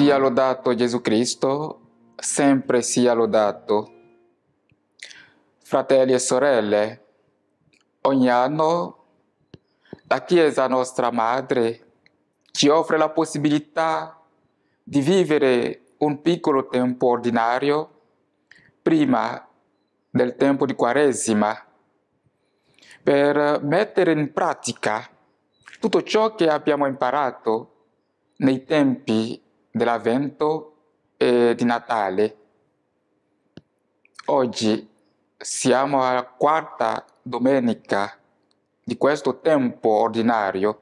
sia lodato Gesù Cristo, sempre sia lodato. Fratelli e sorelle, ogni anno la Chiesa nostra madre ci offre la possibilità di vivere un piccolo tempo ordinario prima del tempo di Quaresima per mettere in pratica tutto ciò che abbiamo imparato nei tempi dell'avvento e eh, di Natale. Oggi siamo alla quarta domenica di questo tempo ordinario.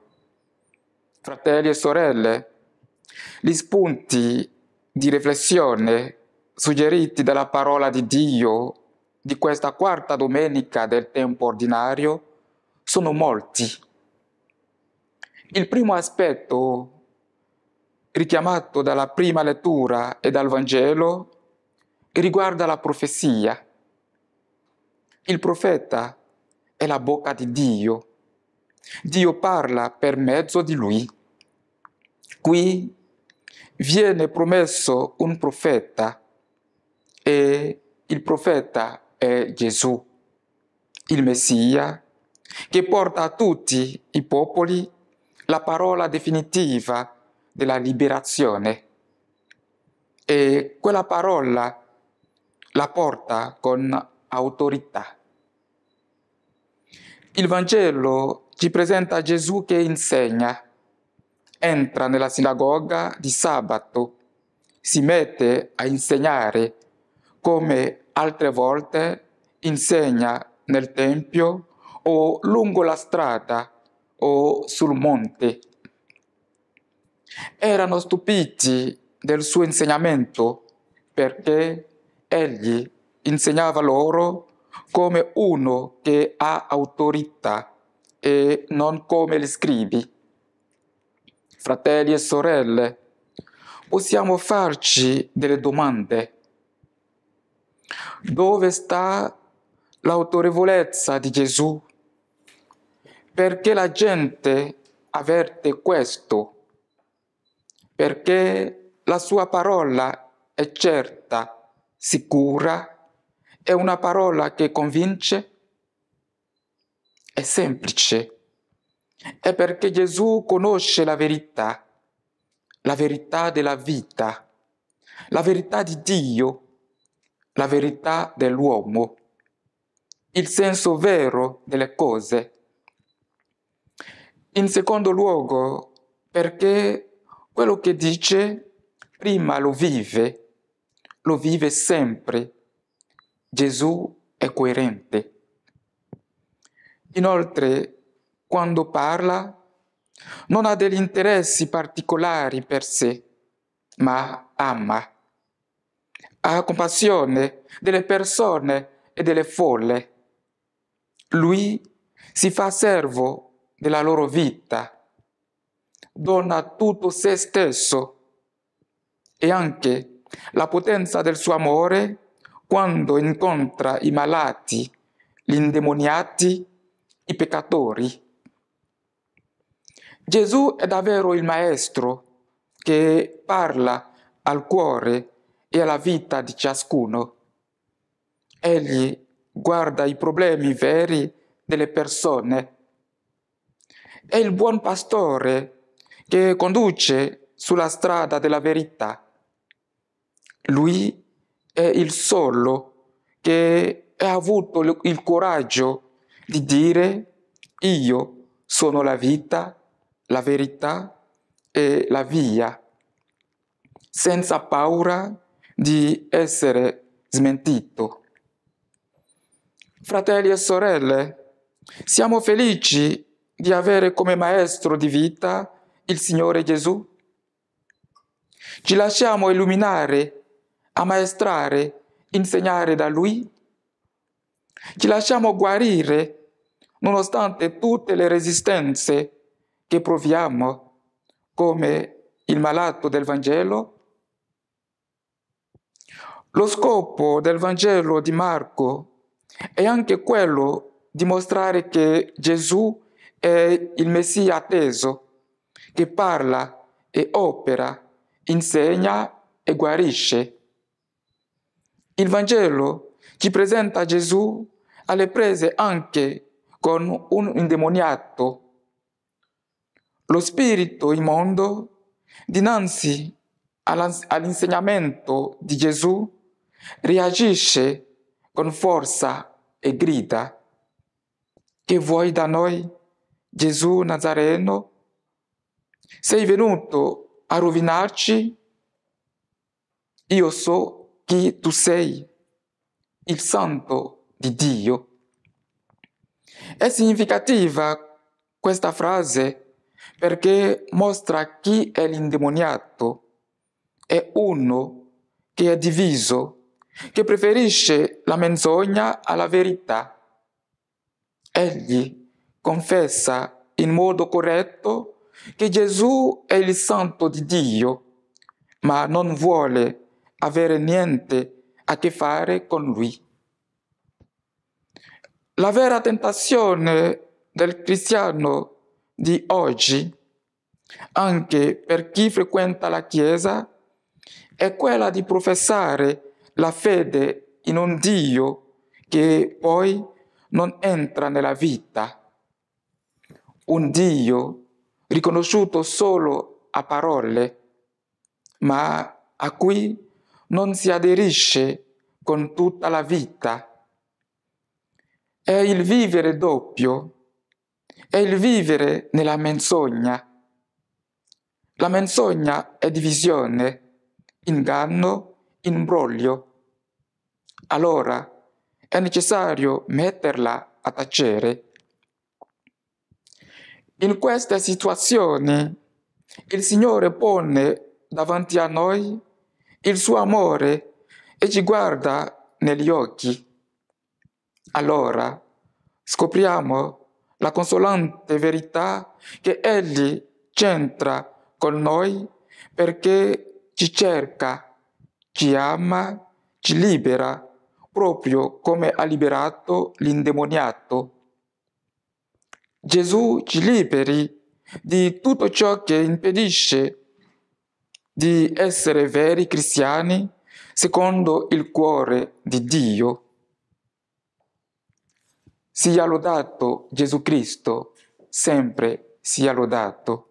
Fratelli e sorelle, gli spunti di riflessione suggeriti dalla parola di Dio di questa quarta domenica del tempo ordinario sono molti. Il primo aspetto richiamato dalla prima lettura e dal Vangelo, riguarda la profezia. Il profeta è la bocca di Dio. Dio parla per mezzo di lui. Qui viene promesso un profeta e il profeta è Gesù, il Messia, che porta a tutti i popoli la parola definitiva della liberazione. E quella parola la porta con autorità. Il Vangelo ci presenta Gesù che insegna, entra nella sinagoga di sabato, si mette a insegnare come altre volte insegna nel Tempio o lungo la strada o sul monte erano stupiti del suo insegnamento perché egli insegnava loro come uno che ha autorità e non come gli scrivi. Fratelli e sorelle, possiamo farci delle domande. Dove sta l'autorevolezza di Gesù? Perché la gente avverte questo? perché la sua parola è certa, sicura, è una parola che convince, è semplice. È perché Gesù conosce la verità, la verità della vita, la verità di Dio, la verità dell'uomo, il senso vero delle cose. In secondo luogo, perché quello che dice prima lo vive, lo vive sempre. Gesù è coerente. Inoltre, quando parla, non ha degli interessi particolari per sé, ma ama. Ha compassione delle persone e delle folle. Lui si fa servo della loro vita dona tutto se stesso e anche la potenza del suo amore quando incontra i malati, gli indemoniati, i peccatori. Gesù è davvero il Maestro che parla al cuore e alla vita di ciascuno. Egli guarda i problemi veri delle persone. È il buon pastore che conduce sulla strada della verità. Lui è il solo che ha avuto il coraggio di dire io sono la vita, la verità e la via, senza paura di essere smentito. Fratelli e sorelle, siamo felici di avere come maestro di vita il Signore Gesù? Ci lasciamo illuminare, ammaestrare, insegnare da Lui? Ci lasciamo guarire nonostante tutte le resistenze che proviamo come il malato del Vangelo? Lo scopo del Vangelo di Marco è anche quello di mostrare che Gesù è il Messia atteso, che parla e opera, insegna e guarisce. Il Vangelo ci presenta Gesù alle prese anche con un indemoniato. Lo spirito immondo, dinanzi all'insegnamento di Gesù, reagisce con forza e grida. Che vuoi da noi, Gesù Nazareno? Sei venuto a rovinarci? Io so chi tu sei, il santo di Dio. È significativa questa frase perché mostra chi è l'indemoniato. È uno che è diviso, che preferisce la menzogna alla verità. Egli confessa in modo corretto che Gesù è il santo di Dio, ma non vuole avere niente a che fare con lui. La vera tentazione del cristiano di oggi, anche per chi frequenta la Chiesa, è quella di professare la fede in un Dio che poi non entra nella vita. Un Dio che riconosciuto solo a parole, ma a cui non si aderisce con tutta la vita. È il vivere doppio, è il vivere nella menzogna. La menzogna è divisione, inganno, imbroglio. Allora è necessario metterla a tacere. In queste situazioni il Signore pone davanti a noi il suo amore e ci guarda negli occhi. Allora scopriamo la consolante verità che Egli c'entra con noi perché ci cerca, ci ama, ci libera, proprio come ha liberato l'indemoniato. Gesù ci liberi di tutto ciò che impedisce di essere veri cristiani secondo il cuore di Dio. Sia lodato Gesù Cristo, sempre sia lodato.